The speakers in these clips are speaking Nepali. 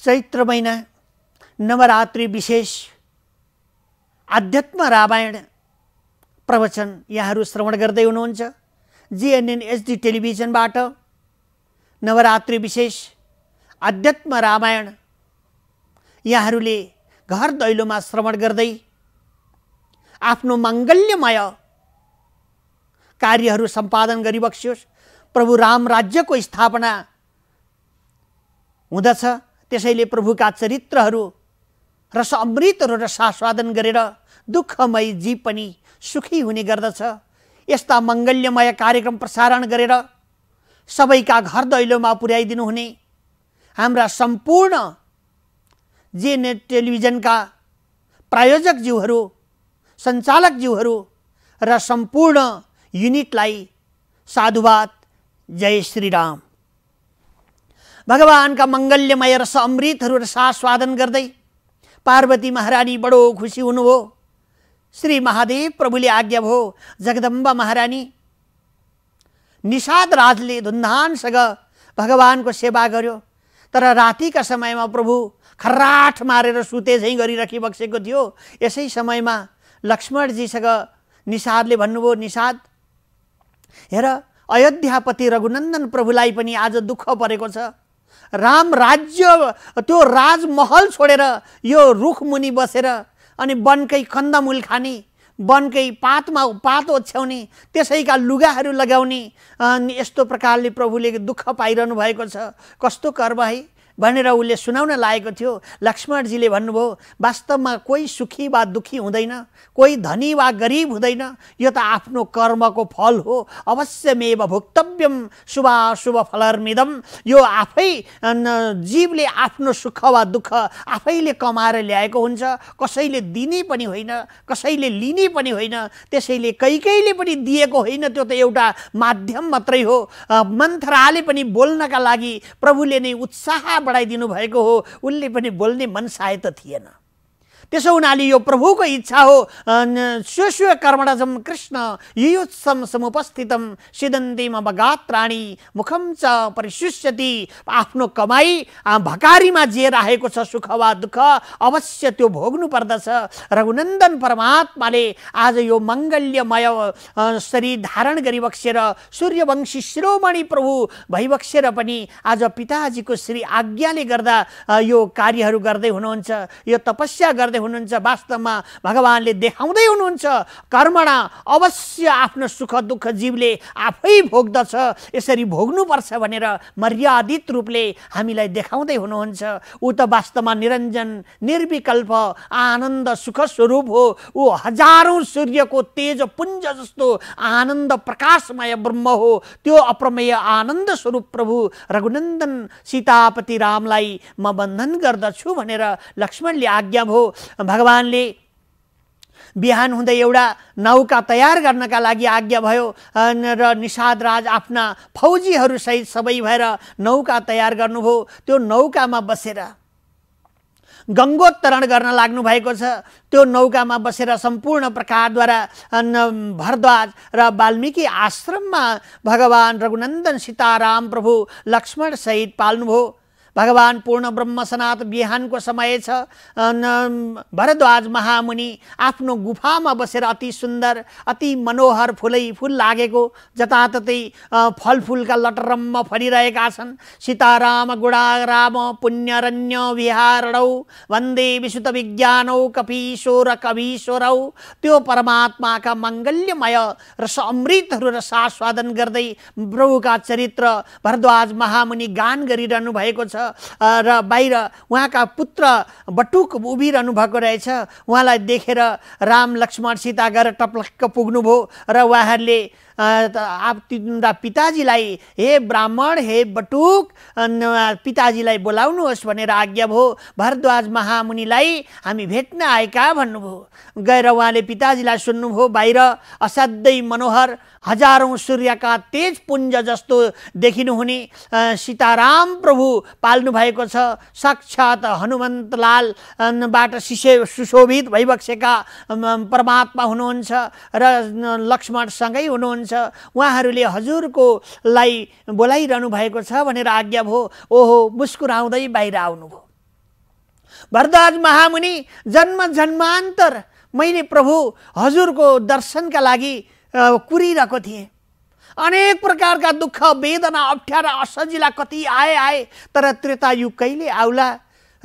चैत्र महिना नवरात्रि विशेष आध्यात्म रामायण प्रवचन यहाँहरू श्रवण गर्दै हुनुहुन्छ जिएनएन एचडी टेलिभिजनबाट नवरात्रि विशेष आध्यात्म रामायण यहाँहरूले घर दैलोमा श्रवण गर्दै आफ्नो माङ्गल्यमय कार्यहरू सम्पादन गरिबक्सियोस् प्रभु राम राज्यको स्थापना हुँदछ त्यसैले प्रभुका चरित्रहरू र अमृतहरू र सास्वादन गरेर दुःखमय जीव पनि सुखी हुने गर्दछ यस्ता मङ्गल्यमय कार्यक्रम प्रसारण गरेर सबैका घर दैलोमा पुर्याइदिनु हुने हाम्रा सम्पूर्ण जे टेलिभिजनका प्रायोजक प्रायोजकज्यूहरू सञ्चालकज्यूहरू र सम्पूर्ण युनिटलाई साधुवाद जय श्रीराम भगवान्का मङ्गल्यमय रस अमृतहरू र स्वादन गर्दै पार्वती महारानी बडो खुसी हुनुभयो श्री महादेव प्रभुले आज्ञा भयो जगदम्बा महारानी निषाद राजले धुन्धानसँग भगवानको सेवा गर्यो तर रातिका समयमा प्रभु खर्राट मारेर सुते झैँ गरिराखी बसेको थियो यसै समयमा लक्ष्मणजीसँग निषादले भन्नुभयो निषाद हेर अयोध्यापति रघुनन्दन प्रभुलाई पनि आज दुःख परेको छ राम राज्य त्यो राजमहल छोडेर यो रुखमुनि बसेर अनि वनकै कन्दमूल खाने वनकै पातमा पात ओछ्याउने त्यसैका लुगाहरू लगाउने यस्तो प्रकारले प्रभुले दुःख पाइरहनु भएको छ कस्तो कर्म है भनेर उसले सुनाउन लागेको थियो लक्ष्मणजीले भन्नुभयो वास्तवमा कोही सुखी वा दुखी हुँदैन कोही धनी वा गरिब हुँदैन यो त आफ्नो कर्मको फल हो अवश्य अवश्यमेव भुक्तव्यम शुभ फलर्मिदम यो आफै जीवले आफ्नो सुख वा दुःख आफैले कमाएर ल्याएको हुन्छ कसैले दिने पनि होइन कसैले लिने पनि होइन त्यसैले कै कहिले पनि दिएको होइन त्यो त एउटा माध्यम मात्रै हो मन्थराले पनि बोल्नका लागि प्रभुले नै उत्साह बढाइदिनु भएको हो उनले पनि बोल्ने मनसाय त थिएन त्यसो हुनाले यो प्रभुको इच्छा हो स्वस्व कर्मणजम कृष्ण युयुत्सम समुपस्थितम सिदन्तीमा बगात्राणी मुखम च परिशुष्यति आफ्नो कमाई भकारीमा जे राखेको छ सुख वा दुःख अवश्य त्यो भोग्नु पर्दछ रघुनन्दन परमात्माले आज यो मङ्गल्यमय शरीर धारण गरिबक्सेर सूर्यवंशी शिरोमणि प्रभु भइबक्सेर पनि आज पिताजीको श्री आज्ञाले गर्दा यो कार्यहरू गर्दै हुनुहुन्छ यो तपस्या गर्दै हुनुहुन्छ वास्तवमा भगवान्ले देखाउँदै हुनुहुन्छ कर्मणा अवश्य आफ्नो सुख दुःख जीवले आफै भोग्दछ यसरी भोग्नुपर्छ भनेर मर्यादित रूपले हामीलाई देखाउँदै हुनुहुन्छ ऊ त वास्तवमा निरञ्जन निर्विकल्प आनन्द सुख स्वरूप हो ऊ हजारौँ सूर्यको तेज पुञ्ज जस्तो आनन्द प्रकाशमय ब्रह्म हो त्यो अप्रमेय आनन्द स्वरूप प्रभु रघुनन्दन सीतापति रामलाई म बन्धन गर्दछु भनेर लक्ष्मणले आज्ञा भयो भगवान्ले बिहान हुँदै एउटा नौका तयार गर्नका लागि आज्ञा भयो र निषाद राज आफ्ना फौजीहरूसहित सबै भएर नौका तयार गर्नुभयो त्यो नौकामा बसेर गङ्गोत्तरण गर्न लाग्नु भएको छ त्यो नौकामा बसेर सम्पूर्ण प्रकारद्वारा भरद्वाज र वाल्मीकि आश्रममा भगवान् रघुनन्दन सीताराम प्रभु लक्ष्मणसहित पाल्नुभयो भगवान् पूर्ण ब्रह्म सनात बिहानको समय छ भरद्वाज महामुनि आफ्नो गुफामा बसेर अति सुन्दर अति मनोहर फुलै फुल लागेको जताततै फलफुलका लटरम्म फलिरहेका छन् सीताराम गुडा राम पुण्यरण्य विहारणौ वन्दे विशुद्ध विज्ञानौ कपीश्वर कवीश्वरौ त्यो परमात्माका मङ्गल्यमय र अमृतहरू र सास्वादन गर्दै प्रभुका चरित्र भरद्वाज महामुनि गान गरिरहनु भएको छ र बाहिर उहाँका पुत्र बटुक उभिरहनु भएको रहेछ उहाँलाई देखेर राम लक्ष्मण सीता गएर टपलक्क पुग्नुभयो र उहाँहरूले तिम्रा पिताजीलाई हे ब्राह्मण हे बटुक पिताजीलाई बोलाउनुहोस् भनेर आज्ञा भयो भरद्वाज महामुनिलाई हामी भेट्न आएका भन्नुभयो गएर उहाँले पिताजीलाई सुन्नुभयो बाहिर असाध्यै मनोहर हजारौँ सूर्यका तेज पुञ्ज जस्तो देखिनुहुने सीताराम प्रभु पाल्नुभएको छ साक्षात् हनुमन्तलालबाट शिष्य सुशोभित भइबक्सेका परमात्मा हुनुहुन्छ र लक्ष्मणसँगै हुनुहुन्छ हुनुहुन्छ उहाँहरूले हजुरको लाई बोलाइरहनु भएको छ भनेर आज्ञा भयो ओहो मुस्कुराउँदै बाहिर आउनुभयो भरद्वाज महामुनि जन्म जन्मान्तर मैले प्रभु हजुरको दर्शनका लागि कुरिरहेको थिएँ अनेक प्रकारका दुःख वेदना अप्ठ्यारा असजिला कति आए आए तर त्रेता युग कहिले आउला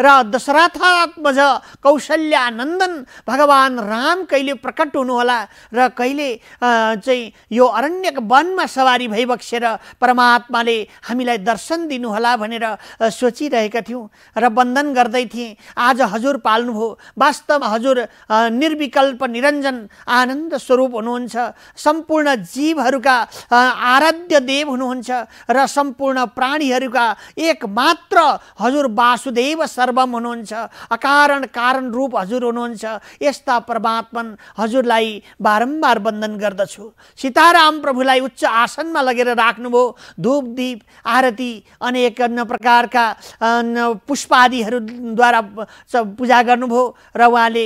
र दशरथात्मज कौशल्यानन्दन भगवान् राम कहिले प्रकट हुनुहोला र कहिले चाहिँ यो अरण्यक वनमा सवारी भइबक्सेर परमात्माले हामीलाई दर्शन दिनुहोला भनेर सोचिरहेका थियौँ र वन्दन गर्दै थिएँ आज हजुर पाल्नुभयो वास्तवमा हजुर निर्विकल्प निरञ्जन आनन्द स्वरूप हुनुहुन्छ सम्पूर्ण जीवहरूका आराध्य देव हुनुहुन्छ र सम्पूर्ण प्राणीहरूका एकमात्र हजुर वासुदेव सर सर्वम हुनुहुन्छ अकारण कारण रूप हजुर हुनुहुन्छ यस्ता परमात्मन हजुरलाई बारम्बार वन्दन गर्दछु सीताराम प्रभुलाई उच्च आसनमा लगेर राख्नुभयो धुप दीप आरती अनेक प्रकारका पुष्पादिहरूद्वारा पूजा गर्नुभयो र उहाँले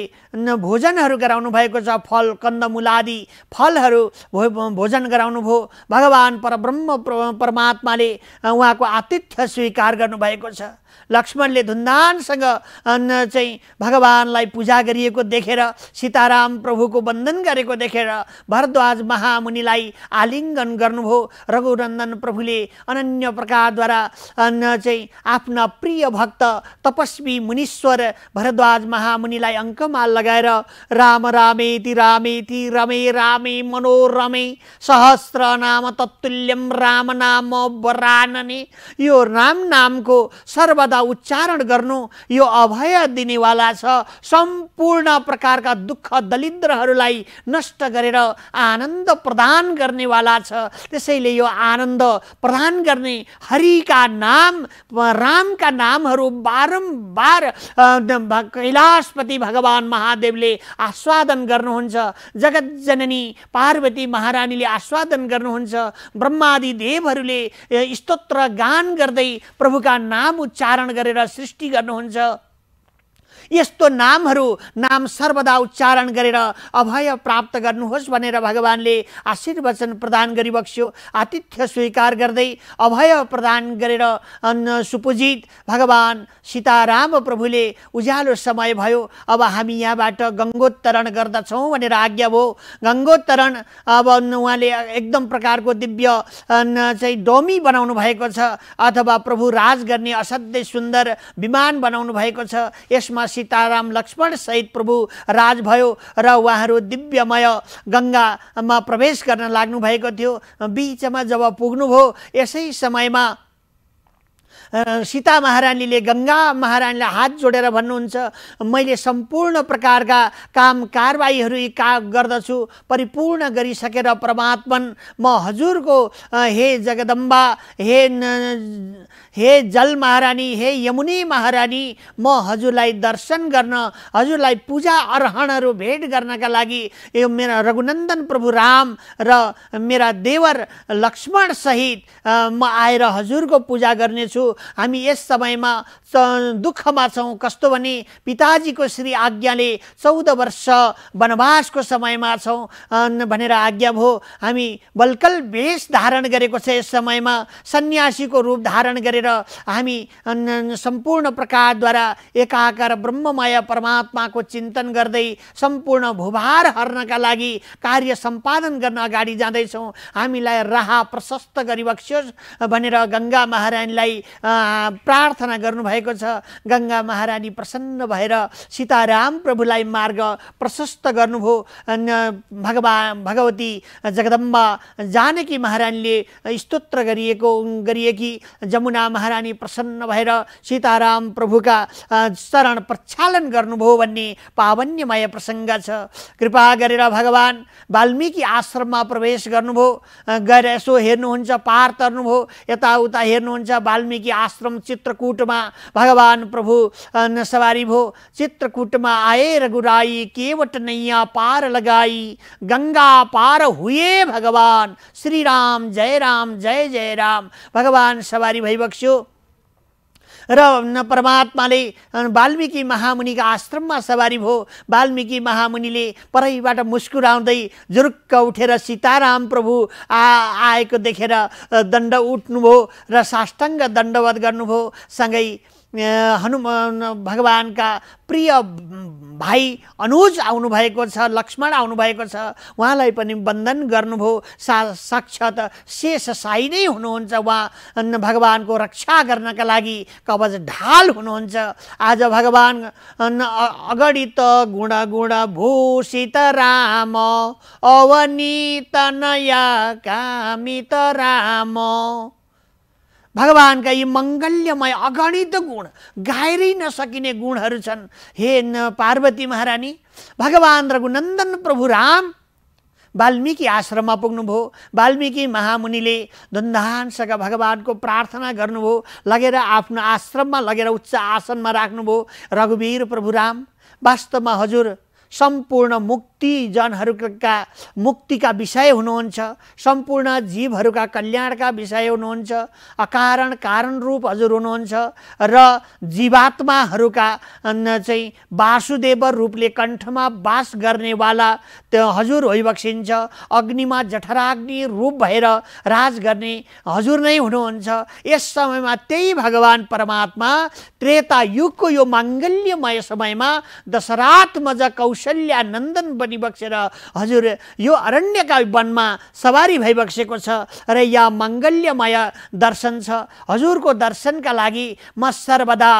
भोजनहरू गराउनु भएको छ फल कन्दमूल आदि फलहरू भो भोजन गराउनुभयो भगवान् परब्रह्म परमात्माले उहाँको आतिथ्य स्वीकार गर्नुभएको छ लक्ष्मणले धुन्धानसँग चाहिँ भगवान्लाई पूजा गरिएको देखेर सीताराम प्रभुको वन्दन गरेको देखेर भरद्वाज महामुनिलाई आलिङ्गन गर्नुभयो रघुनन्दन प्रभुले अनन्य प्रकारद्वारा चाहिँ आफ्ना प्रिय भक्त तपस्वी मुनीश्वर भरद्वाज महामुनिलाई अङ्कमाल लगाएर राम रामे रामेति रामेति रमे रामे मनोरमे सहस्र नाम तत्तुल्यम राम नाम बरानने यो राम नामको सर्व सर्वदा उच्चारण गर्नु यो अभय दिनेवाला छ सम्पूर्ण प्रकारका दुःख दलिद्रहरूलाई नष्ट गरेर आनन्द प्रदान गर्नेवाला छ त्यसैले यो आनन्द प्रदान गर्ने हरिका नाम रामका नामहरू बारम्बार कैलाशपति भगवान् महादेवले आस्वादन गर्नुहुन्छ जगत जननी पार्वती महारानीले आस्वादन गर्नुहुन्छ ब्रह्मादि देवहरूले स्तोत्र गान गर्दै प्रभुका नाम उच्चार धारण गरेर सृष्टि गर्नुहुन्छ यस्तो नामहरू नाम सर्वदा उच्चारण गरेर अभय प्राप्त गर्नुहोस् भनेर भगवान्ले आशीर्वचन प्रदान गरिबक्स्यो आतिथ्य स्वीकार गर्दै अभय प्रदान गरेर सुपूजित भगवान सीताराम प्रभुले उज्यालो समय भयो अब हामी यहाँबाट गङ्गोत्तरण गर्दछौँ भनेर आज्ञा भयो गङ्गोत्तरण अब उहाँले एकदम प्रकारको दिव्य चाहिँ डोमी बनाउनु भएको छ अथवा प्रभु राज गर्ने असाध्यै सुन्दर विमान बनाउनु भएको छ यसमा सीताराम लक्ष्मण सहित प्रभु राज भयो र उहाँहरू दिव्यमय गङ्गामा प्रवेश गर्न लाग्नुभएको थियो बिचमा जब पुग्नुभयो यसै समयमा सीता महारानीले गङ्गा महारानीलाई हात जोडेर भन्नुहुन्छ मैले सम्पूर्ण प्रकारका काम कारवाहीहरू का गर्दछु परिपूर्ण गरिसकेर परमात्मन म हजुरको हे जगदम्बा हे हे जल महारानी हे यमुनी महारानी म हजुरलाई दर्शन गर्न हजुरलाई पूजा अर्हणहरू भेट गर्नका लागि यो मेरा रघुनन्दन प्रभु राम र मेरा देवर लक्ष्मणसहित म आएर हजुरको पूजा गर्नेछु हामी यस समयमा दुःखमा छौँ कस्तो भने पिताजीको श्री आज्ञाले चौध वर्ष वनवासको समयमा छौँ भनेर आज्ञा भयो हामी बल्कल भेष धारण गरेको छ यस समयमा सन्यासीको रूप धारण गरेर हामी सम्पूर्ण प्रकारद्वारा एकाकार ब्रह्ममय परमात्माको चिन्तन गर्दै सम्पूर्ण भूभार हर्नका लागि कार्य सम्पादन गर्न अगाडि जाँदैछौँ हामीलाई राह प्रशस्त गरिबक्स्योस् भनेर गङ्गा महारानीलाई प्रार्थना गर्नुभएको छ गङ्गा महारानी प्रसन्न भएर सीताराम प्रभुलाई मार्ग प्रशस्त गर्नुभयो भगवा भगवती जगदम्बा जानकी महारानीले स्तोत्र गरिएको गरिएकी जमुना महारानी प्रसन्न भएर सीताराम प्रभुका शरण प्रक्षालन गर्नुभयो भन्ने पावन्यमय प्रसङ्ग छ कृपा गरेर भगवान् वाल्मीकि आश्रममा प्रवेश गर्नुभयो गएर यसो हेर्नुहुन्छ पार तर्नुभयो यताउता हेर्नुहुन्छ वाल्मीकि आश्रम में भगवान प्रभु सवारी भो चित्रकूट में आए रघुराई केवट नैया पार लगाई गंगा पार हुए भगवान श्री राम जय राम जय जय राम भगवान सवारी भई बक्स्यो र परमात्माले वाल्मीकि महामुनिका आश्रममा सवारी भयो वाल्मीकि महामुनिले परैबाट मुस्कुराउँदै जुरुक्क उठेर सीताराम प्रभु आ आएको देखेर दण्ड उठ्नुभयो र साष्टाङ्ग दण्डवत गर्नुभयो सँगै हनुमान भगवान्का प्रिय भाइ अनुज आउनुभएको छ लक्ष्मण आउनुभएको छ उहाँलाई पनि वन्दन गर्नुभयो सा साक्षात शेष साई नै हुनुहुन्छ उहाँ भगवान्को रक्षा गर्नका लागि कवच ढाल हुनुहुन्छ आज भगवान् अगणित गुण गुण भूषित राम अवनित नया कामित राम भगवान्का यी मङ्गल्यमय अगणित गुण गाइरै नसकिने गुणहरू छन् हे पार्वती महारानी भगवान् रघुनन्दन प्रभु राम वाल्मिकी आश्रममा पुग्नुभयो वाल्मिकी महामुनिले धुन्धानसँग भगवान्को प्रार्थना गर्नुभयो लगेर आफ्नो आश्रममा लगेर उच्च आसनमा राख्नुभयो रघुवीर प्रभु राम वास्तवमा हजुर सम्पूर्ण मुक्त ती जनहरूका मुक्तिका विषय हुनुहुन्छ सम्पूर्ण जीवहरूका कल्याणका विषय हुनुहुन्छ अकारण कारण रूप हजुर हुनुहुन्छ र जीवात्माहरूका चाहिँ वासुदेव रूपले कण्ठमा बास गर्नेवाला त्यो हजुर होइबक्सिन्छ अग्निमा जठराग्नि रूप भएर राज गर्ने हजुर नै हुनुहुन्छ यस समयमा त्यही भगवान् परमात्मा त्रेता युगको यो माङ्गल्यमय समयमा दशरात्मज कौशल्यानन्दन बने पनि बक्सेर हजुर यो अरण्यका वनमा सवारी भइबक्सेको छ र या मङ्गल्यमय दर्शन छ हजुरको दर्शनका लागि म सर्वदा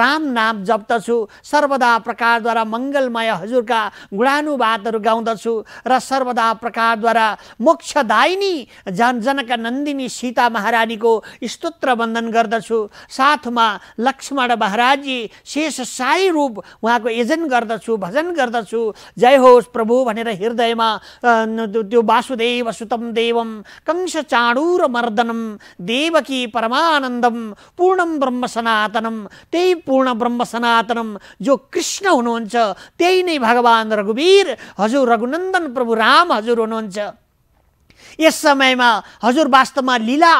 राम नाम जप्दछु सर्वदा प्रकारद्वारा मङ्गलमय हजुरका गुणानुवादहरू गाउँदछु र सर्वदा प्रकारद्वारा मोक्षदायिनी जन जनक नन्दिनी सीता महारानीको स्तोत्र वन्दन गर्दछु साथमा लक्ष्मण महाराजी शेष साई रूप उहाँको यजन गर्दछु भजन गर्दछु जय होस् प्रभु भनेर हृदयमा त्यो वासुदेव सुतम देवम कंस चाणुर मर्दनम देवकी परमानन्दम पूर्णम ब्रह्म सनातनम त्यही पूर्ण ब्रह्म सनातनम जो कृष्ण हुनुहुन्छ त्यही नै भगवान् रघुवीर हजुर रघुनन्दन प्रभु राम हजुर हुनुहुन्छ यस समयमा हजुर वास्तवमा लीला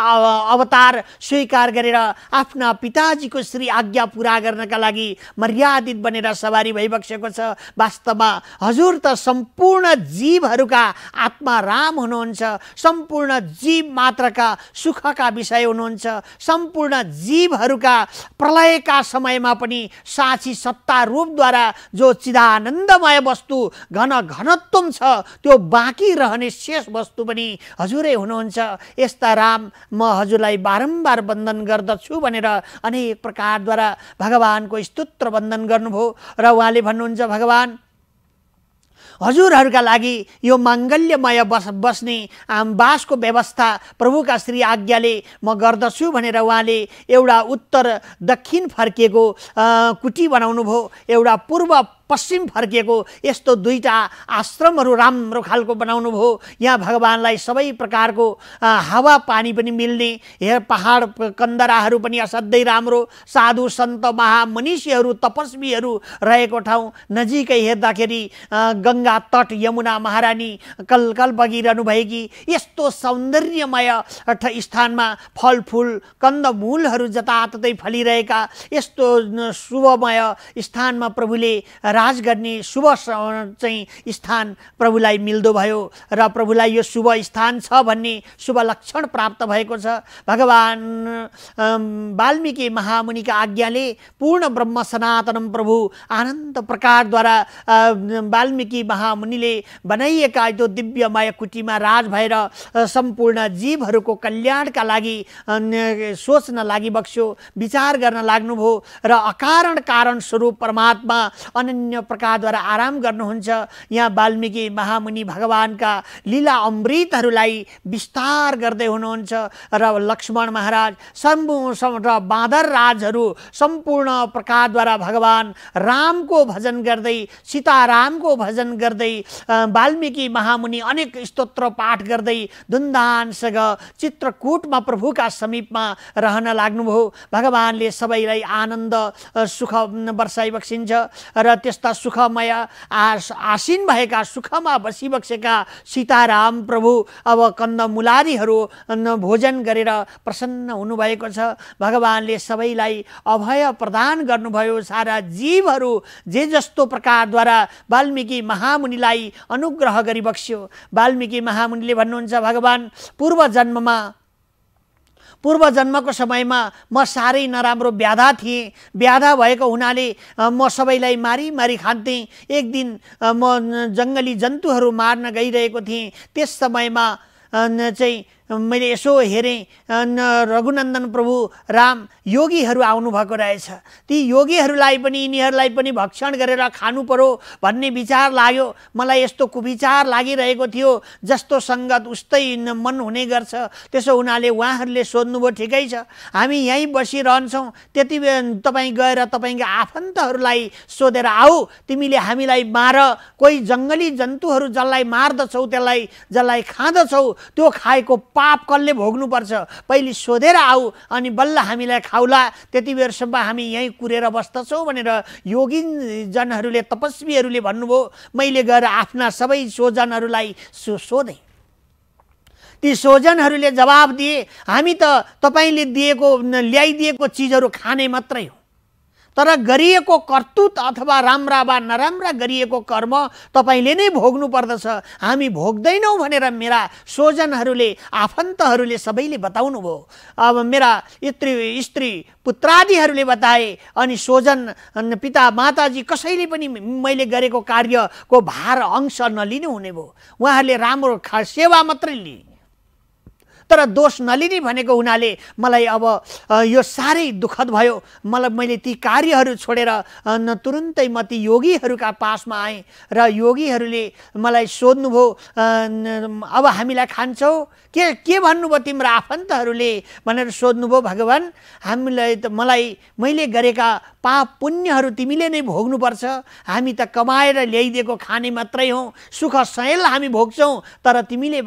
अवतार स्वीकार गरेर आफ्ना पिताजीको श्री आज्ञा पुरा गर्नका लागि मर्यादित बनेर सवारी भइबसेको छ वास्तवमा हजुर त सम्पूर्ण जीवहरूका आत्मा राम हुनुहुन्छ सम्पूर्ण जीव मात्रका सुखका विषय हुनुहुन्छ सम्पूर्ण जीवहरूका प्रलयका समयमा पनि साक्षी सत्ता रूपद्वारा जो चिदानन्दमय वस्तु घन घनत्व छ त्यो बाँकी रहने शेष वस्तु पनि हजुरै हुनुहुन्छ यस्ता राम म हजुरलाई बारम्बार वन्दन गर्दछु भनेर अनेक प्रकारद्वारा भगवानको स्तुत्र वन्दन गर्नुभयो र उहाँले भन्नुहुन्छ भगवान् हजुरहरूका लागि यो माङ्गल्यमय बस बस्ने बासको व्यवस्था प्रभुका श्री आज्ञाले म गर्दछु भनेर उहाँले एउटा उत्तर दक्षिण फर्किएको कुटी बनाउनु भयो एउटा पूर्व पश्चिम फर्किएको यस्तो दुईवटा आश्रमहरू राम्रो खालको बनाउनु भयो यहाँ भगवान्लाई सबै प्रकारको हावा पानी पनि मिल्ने हे पहाड कन्दराहरू पनि असाध्यै राम्रो साधु सन्त महामनिषीहरू तपस्वीहरू रहेको ठाउँ नजिकै हेर्दाखेरि गङ्गा तट यमुना महारानी कलकल बगिरहनु भएकी यस्तो सौन्दर्यमय स्थानमा फलफुल कन्दमूलहरू जताततै फलिरहेका यस्तो शुभमय स्थानमा प्रभुले राज गर्ने शुभ चाहिँ स्थान प्रभुलाई मिल्दो भयो र प्रभुलाई यो शुभ स्थान छ भन्ने शुभ लक्षण प्राप्त भएको छ भगवान् वाल्मीकि महामुनिका आज्ञाले पूर्ण ब्रह्म सनातनम प्रभु आनन्द प्रकारद्वारा वाल्मीकि महामुनिले बनाइएका त्यो दिव्यमय कुटीमा राज भएर सम्पूर्ण जीवहरूको कल्याणका लागि सोच्न लागि बक्स्यो विचार गर्न लाग्नुभयो र अकारण कारण स्वरूप परमात्मा अनन्य अन्य प्रकारद्वारा आराम गर्नुहुन्छ यहाँ वाल्मीकि महामुनि भगवान्का लीला अमृतहरूलाई विस्तार गर्दै हुनुहुन्छ र लक्ष्मण महाराज सम्भु र बाँदर राजहरू सम्पूर्ण प्रकारद्वारा भगवान् रामको भजन गर्दै सीतारामको भजन गर्दै वाल्मीकि महामुनि अनेक स्तोत्र पाठ गर्दै धुन्धानसँग चित्रकूटमा प्रभुका समीपमा रहन लाग्नुभयो भगवान्ले सबैलाई आनन्द सुख वर्षाइ बक्सिन्छ र त्यस यस्ता सुखमय आस आसिन भएका सुखमा बसिबसेका सीताराम प्रभु अब कन्दमुलारीहरू भोजन गरेर प्रसन्न हुनुभएको छ भगवान्ले सबैलाई अभय प्रदान गर्नुभयो सारा जीवहरू जे जस्तो प्रकारद्वारा वाल्मीकि महामुनिलाई अनुग्रह गरिबक्स्यो वाल्मीकि महामुनिले भन्नुहुन्छ भगवान् पूर्व जन्ममा पूर्व जन्मको समयमा म साह्रै नराम्रो व्याधा थिएँ व्याधा भएको हुनाले म सबैलाई मारी मारी खान्थेँ एक दिन म जङ्गली जन्तुहरू मार्न गइरहेको थिएँ त्यस समयमा चाहिँ मैले यसो हेरेँ रघुनन्दन प्रभु राम योगीहरू आउनुभएको रहेछ ती योगीहरूलाई पनि यिनीहरूलाई पनि भक्षण गरेर खानु पर्यो भन्ने विचार लाग्यो मलाई यस्तो कुविचार लागिरहेको थियो जस्तो सङ्गत उस्तै मन हुने गर्छ त्यसो हुनाले उहाँहरूले सोध्नुभयो ठिकै छ हामी यहीँ बसिरहन्छौँ त्यति तपाईँ गएर तपाईँका आफन्तहरूलाई सोधेर आऊ तिमीले हामीलाई मार कोही जङ्गली जन्तुहरू जसलाई मार्दछौ त्यसलाई जसलाई खाँदछौ त्यो खाएको पाप कसले भोग्नुपर्छ पहिले सोधेर आऊ अनि बल्ल हामीलाई खाउला त्यति बेरसम्म हामी यहीँ कुरेर बस्दछौँ भनेर योगिनजनहरूले तपस्वीहरूले भन्नुभयो मैले गएर आफ्ना सबै सोजनहरूलाई सो सोधेँ ती सोजनहरूले जवाब दिए हामी त तपाईँले दिएको ल्याइदिएको चिजहरू खाने मात्रै हो तर गरिएको कर्तुत अथवा राम्रा वा नराम्रा गरिएको कर्म तपाईँले नै भोग्नु पर्दछ हामी भोग्दैनौँ भनेर मेरा स्वजनहरूले आफन्तहरूले सबैले बताउनु भयो अब मेरा स्त्री स्त्री पुत्रादिहरूले बताए अनि स्वजन पिता माताजी कसैले पनि मैले गरेको कार्यको भार अंश नलिनु हुने भयो उहाँहरूले राम्रो खा सेवा मात्रै लिए तर दोष नलिने भनेको हुनाले मलाई अब यो साह्रै दुःखद भयो मलाई मैले ती कार्यहरू छोडेर न तुरुन्तै म ती योगीहरूका पासमा आएँ र योगीहरूले मलाई सोध्नुभयो अब हामीलाई खान्छौ के के भन्नुभयो तिम्रो आफन्तहरूले भनेर सोध्नुभयो भगवान् हामीलाई त मलाई मैले गरेका पाप पुण्यहरू तिमीले नै भोग्नुपर्छ हामी त कमाएर ल्याइदिएको खाने मात्रै हौ सुख सयल हामी भोग्छौँ तर तिमीले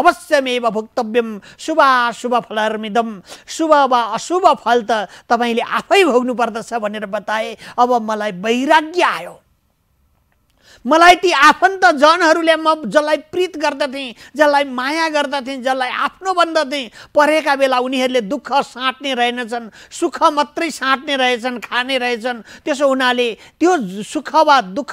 अवश्यमेव भोक्तव्यम शुभ अशुभ फलर्मिदम शुभ वा अशुभ फल त तपाईँले आफै भोग्नु पर्दछ भनेर बताए अब मलाई वैराग्य आयो मलाई ती आफन्त जनहरूले म जसलाई प्रित गर्दथेँ जसलाई माया गर्दथेँ जसलाई आफ्नो बन्दथेँ परेका बेला उनीहरूले दुःख साट्ने रहेनछन् सुख मात्रै साट्ने रहेछन् खाने रहेछन् त्यसो हुनाले त्यो सुख वा दुःख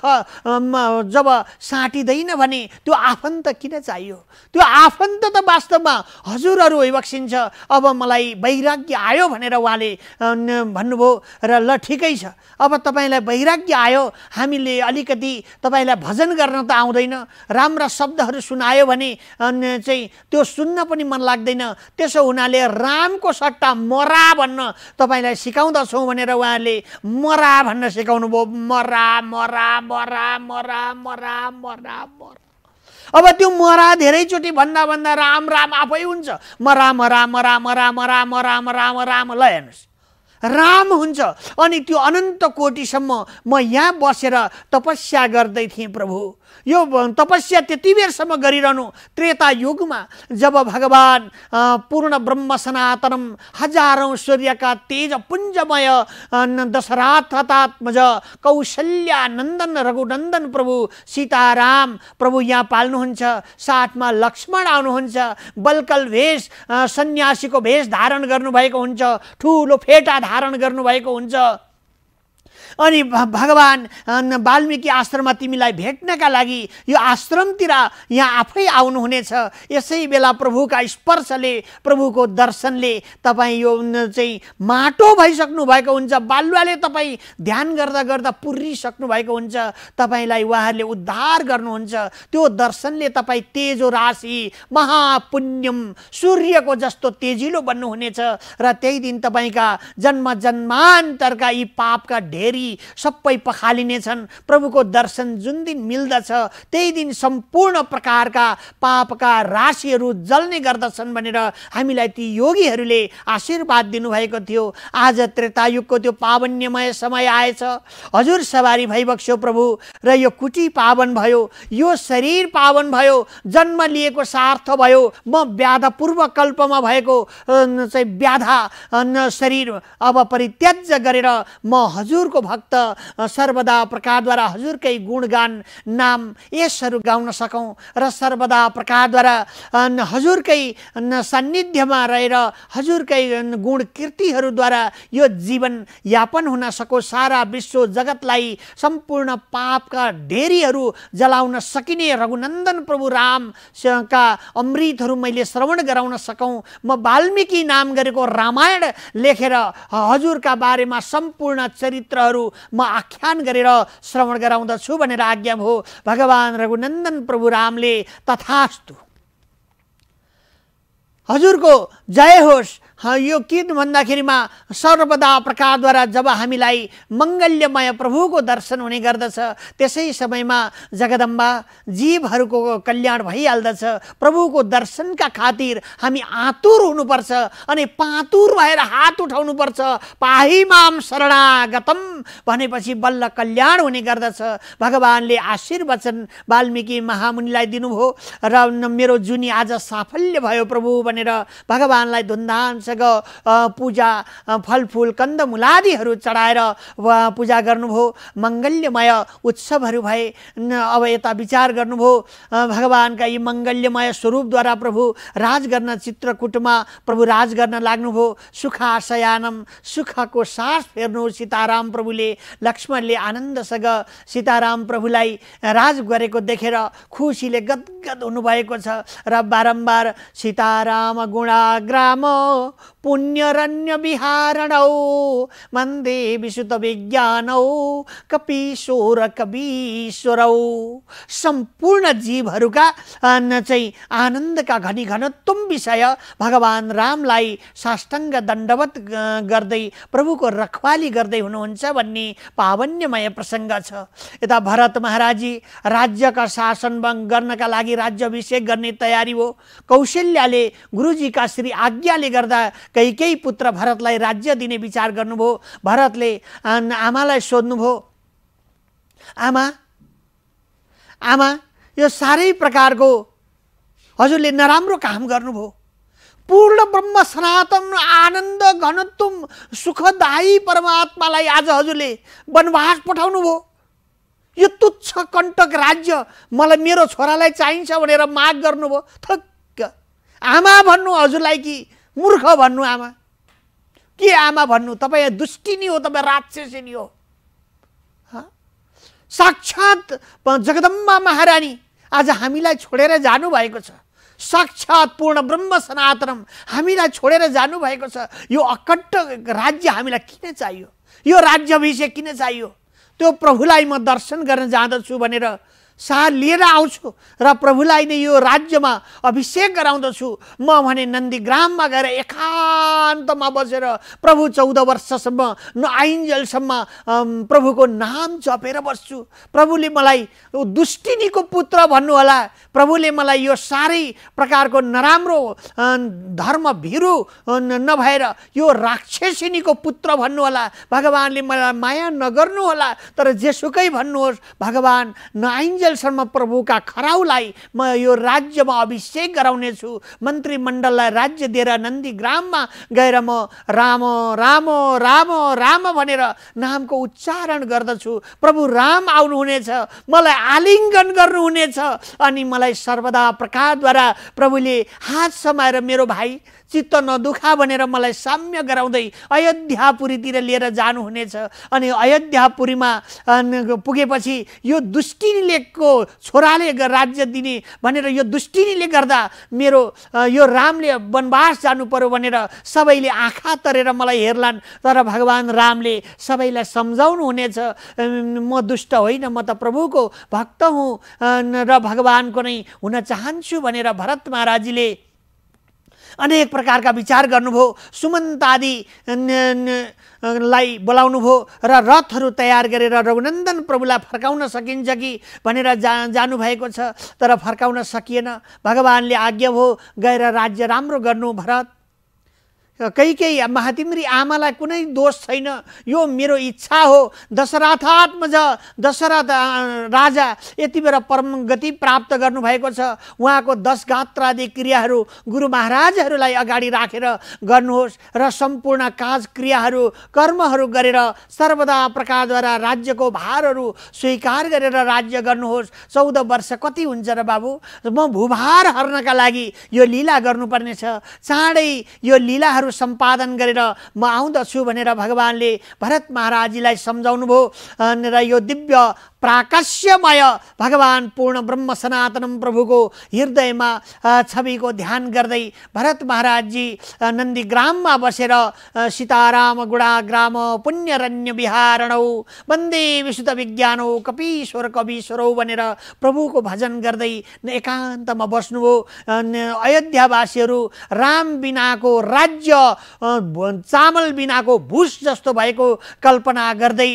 जब साटिँदैन भने त्यो आफन्त किन चाहियो त्यो आफन्त त वास्तवमा हजुरहरू होइबक्सिन्छ अब मलाई वैराग्य आयो भनेर उहाँले भन्नुभयो र ल ठिकै छ अब तपाईँलाई वैराग्य आयो हामीले अलिकति तपाईँ तपाईँलाई भजन गर्न त आउँदैन राम्रा शब्दहरू सुनायो भने चाहिँ त्यो सुन्न पनि मन लाग्दैन त्यसो हुनाले रामको सट्टा मरा भन्न तपाईँलाई सिकाउँदछौँ भनेर उहाँले मरा भन्न सिकाउनु भयो मरा मरा मरा मरा मरा मरा मरा अब त्यो मरा धेरैचोटि भन्दा भन्दा राम राम आफै हुन्छ मरा मरा मरा मरा मरा मरा मरा राम ल हेर्नुहोस् राम हुन्छ अनि त्यो अनन्त कोटिसम्म म यहाँ बसेर तपस्या गर्दै थिएँ प्रभु यो तपस्या त्यति बेरसम्म गरिरहनु त्रेता युगमा जब भगवान् पूर्ण ब्रह्म सनातनम हजारौँ सूर्यका तेज पुञ्जमय कौशल्या नन्दन रघुनन्दन प्रभु सीताराम प्रभु यहाँ पाल्नुहुन्छ साथमा लक्ष्मण आउनुहुन्छ बलकल भेष सन्यासीको भेष धारण गर्नुभएको हुन्छ ठुलो फेटा धारण गर्नुभएको हुन्छ अनि भगवान् वाल्मिकी आश्रममा तिमीलाई भेट्नका लागि यो आश्रमतिर यहाँ आफै आउनुहुनेछ यसै बेला प्रभुका स्पर्शले प्रभुको दर्शनले तपाईँ यो चाहिँ माटो भइसक्नु भएको हुन्छ बालुवाले तपाईँ ध्यान गर्दा गर्दा पुरिसक्नु भएको हुन्छ तपाईँलाई उहाँहरूले उद्धार गर्नुहुन्छ त्यो दर्शनले तपाईँ तेजो राशि महापुण्यम सूर्यको जस्तो तेजिलो बन्नुहुनेछ र त्यही दिन तपाईँका जन्म जन्मान्तरका यी पापका ढेरी सबै पखालिनेछन् प्रभुको दर्शन जुन दिन मिल्दछ त्यही दिन सम्पूर्ण प्रकारका पापका राशिहरू जल्ने गर्दछन् भनेर हामीलाई ती योगीहरूले आशीर्वाद दिनुभएको थियो आज त्रेतायुगको त्यो पावन्यमय समय आएछ हजुर सवारी भइबक्स्यो प्रभु र यो कुटी पावन भयो यो शरीर पावन भयो जन्म लिएको सार्थ भयो म व्याधापूर्व कल्पमा भएको चाहिँ व्याधा शरीर अब परित्याज्य गरेर म हजुरको भक्त भक्त सर्वदा प्रकारद्वारा हजुरकै गुणगान नाम यसहरू गाउन सकौँ र सर्वदा प्रकारद्वारा हजुरकै सान्निध्यमा रहेर हजुरकै गुण कृतिहरूद्वारा यो जीवन यापन हुन सकोस् सारा विश्व जगतलाई सम्पूर्ण पापका ढेरीहरू जलाउन सकिने रघुनन्दन प्रभु राम का अमृतहरू मैले श्रवण गराउन सकौँ म वाल्मीकि नाम गरेको रामायण लेखेर हजुरका बारेमा सम्पूर्ण चरित्रहरू कुराहरू म आख्यान गरेर श्रवण गराउँदछु भनेर आज्ञा हो भगवान् रघुनन्दन प्रभु रामले तथास्तु हजुरको जय होस् यो किन भन्दाखेरिमा सर्वदा प्रकारद्वारा जब हामीलाई मङ्गल्यमय प्रभुको दर्शन हुने गर्दछ त्यसै समयमा जगदम्बा जीवहरूको कल्याण भइहाल्दछ प्रभुको दर्शनका खातिर हामी आतुर हुनुपर्छ अनि पातुर भएर हात उठाउनुपर्छ पाहिमाम शरणागतम भनेपछि बल्ल कल्याण हुने गर्दछ भगवान्ले आशीर्वचन वाल्मिकी महामुनिलाई दिनुभयो र मेरो जुनी आज साफल्य भयो प्रभु भनेर भगवान् भगवान्लाई धुमधामसँग पूजा फलफुल कन्दमूल आदिहरू चढाएर पूजा गर्नुभयो मङ्गल्यमय उत्सवहरू भए अब यता विचार गर्नुभयो भगवान्का यी मङ्गल्यमय स्वरूपद्वारा प्रभु राज गर्न चित्रकुटमा प्रभु राज गर्न लाग्नुभयो सुख आशयानम सुखको सास फेर्नु सीताराम प्रभुले लक्ष्मणले आनन्दसँग सीताराम प्रभुलाई राज गरेको देखेर खुसीले गदगद हुनुभएको छ र बारम्बार सीताराम गुणा ग्रामो पुण्यरण्यविहारणौ मन्दे विज्ञान कपीश्वर कवीश्वरौ सम्पूर्ण जीवहरूका चाहिँ आनन्दका घनी तुम विषय भगवान् रामलाई साष्टाङ्ग दण्डवत गर्दै प्रभुको रखवाली गर्दै हुनुहुन्छ भन्ने पावन्यमय प्रसङ्ग छ यता भरत महाराजी राज्यका शासन गर्नका लागि राज्याभिषेक गर्ने तयारी हो कौशल्याले गुरुजीका श्री आज्ञाले गर्दा केही पुत्र भरतलाई राज्य दिने विचार गर्नुभयो भरतले आमालाई सोध्नुभयो आमा आमा यो साह्रै प्रकारको हजुरले नराम्रो काम गर्नुभयो पूर्ण ब्रह्म सनातन आनन्द घनत्व सुखदायी परमात्मालाई आज हजुरले वनवास पठाउनु भयो यो तुच्छ कण्टक राज्य मलाई मेरो छोरालाई चाहिन्छ भनेर माग गर्नुभयो थक आमा भन्नु हजुरलाई कि मूर्ख भन्नु आमा के आमा भन्नु तपाईँ दुष्टिनी हो तपाईँ राक्षसिनी हो साक्षात् जगदम्बा महारानी आज हामीलाई छोडेर जानुभएको छ साक्षात् पूर्ण ब्रह्म सनातनम हामीलाई छोडेर जानुभएको छ यो अकट्ट राज्य हामीलाई किन चाहियो यो राज्य विषय किन चाहियो त्यो प्रभुलाई म दर्शन गर्न जाँदछु भनेर सार लिएर आउँछु र प्रभुलाई नै यो राज्यमा अभिषेक गराउँदछु म भने नन्दीग्राममा गएर एकान्तमा बसेर प्रभु चौध वर्षसम्म आइन्जेलसम्म प्रभुको नाम चपेर बस्छु प्रभुले मलाई दुष्टिनीको पुत्र भन्नुहोला प्रभुले मलाई यो साह्रै प्रकारको नराम्रो धर्म भिरु नभएर यो राक्षसिनीको पुत्र भन्नुहोला भगवान्ले मलाई माया नगर्नुहोला तर जेसुकै भन्नुहोस् भगवान् आइन्जेल अन्जेलसम्म प्रभुका खराउलाई म यो राज्यमा अभिषेक गराउनेछु मन्त्रीमण्डललाई राज्य दिएर नन्दी ग्राममा गएर म राम राम राम राम भनेर नामको उच्चारण गर्दछु प्रभु राम आउनुहुनेछ मलाई आलिङ्गन गर्नुहुनेछ अनि मलाई सर्वदा प्रकारद्वारा प्रभुले हात समाएर मेरो भाइ चित्त नदुखा भनेर मलाई साम्य गराउँदै अयोध्यापुरीतिर लिएर जानुहुनेछ अनि अयोध्यापुरीमा पुगेपछि यो दुष्टिनीलेको छोराले राज्य दिने भनेर यो दुष्टिनीले गर्दा मेरो यो रामले वनवास जानु पर्यो भनेर सबैले आँखा तरेर मलाई हेर्लान् तर भगवान् रामले सबैलाई सम्झाउनु हुनेछ म दुष्ट होइन म त प्रभुको भक्त हुँ र भगवान्को नै हुन चाहन्छु भनेर भरत महाराजीले अनेक प्रकारका विचार गर्नुभयो सुमन्त आदि लाई बोलाउनुभयो र रथहरू तयार गरेर रघुनन्दन प्रभुलाई फर्काउन सकिन्छ कि भनेर जा जानुभएको छ तर फर्काउन सकिएन भगवान्ले आज्ञा भयो गएर राज्य राम्रो गर्नु भरत कहीँ केही महातिम्री आमालाई कुनै दोष छैन यो मेरो इच्छा हो दशरथ आत्मज दशरथ राजा यति बेला परम गति प्राप्त गर्नुभएको छ उहाँको दश गात्रादि क्रियाहरू गुरु महाराजहरूलाई अगाडि राखेर रा गर्नुहोस् र सम्पूर्ण काज क्रियाहरू कर्महरू गरेर सर्वदा प्रकारद्वारा राज्यको भारहरू स्वीकार गरेर राज्य गर्नुहोस् चौध वर्ष कति हुन्छ र बाबु म भूभार हर्नका लागि यो लीला गर्नुपर्नेछ चाँडै यो लीलाहरू कुराहरू सम्पादन गरेर म आउँदछु भनेर भगवान्ले भरत महाराजीलाई सम्झाउनु भयो र यो दिव्य प्राकाश्यमय भगवान् पूर्ण ब्रह्म सनातनम प्रभुको हृदयमा छविको ध्यान गर्दै भरत महाराजजी नन्दीग्राममा बसेर सीताराम गुडा ग्राम पुण्यरण्य विहारणौ वन्दे विशुद्ध विज्ञानौ कपीश्वर कविश्वरौ भनेर प्रभुको भजन गर्दै एकान्तमा बस्नुभयो अयोध्यावासीहरू राम बिनाको राज्य चामल बिनाको भुस जस्तो भएको कल्पना गर्दै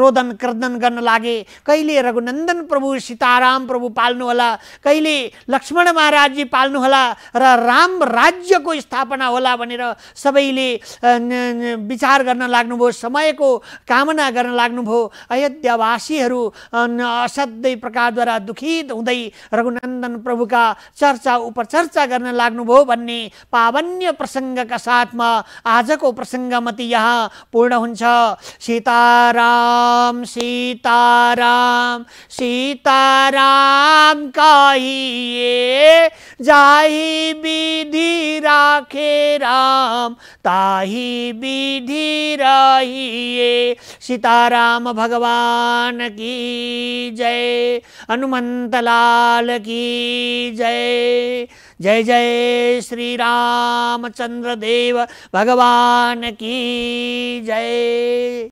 रोदन क्रदन गर्न लागे कहिले रघुनन्दन प्रभु सीताराम प्रभु पाल्नुहोला कहिले लक्ष्मण महाराजी पाल्नुहोला र राम राज्यको स्थापना होला भनेर सबैले विचार गर्न लाग्नुभयो समयको कामना गर्न लाग्नुभयो अयोध्यावासीहरू असाध्यै प्रकारद्वारा दुखित हुँदै रघुनन्दन प्रभुका चर्चा उपचर्चा गर्न लाग्नुभयो भन्ने पावन्य प्रसङ्गका आज को प्रसंग मत यहाँ पूर्ण हुन्छ सीताराम सीताराम सीताराम कहिए जाही विधि राखे राम ताही विधि रहिए सीताराम भगवान की जय हनुमंत लाल की जय जय जय श्री रामचंद्र देव भगवान की जय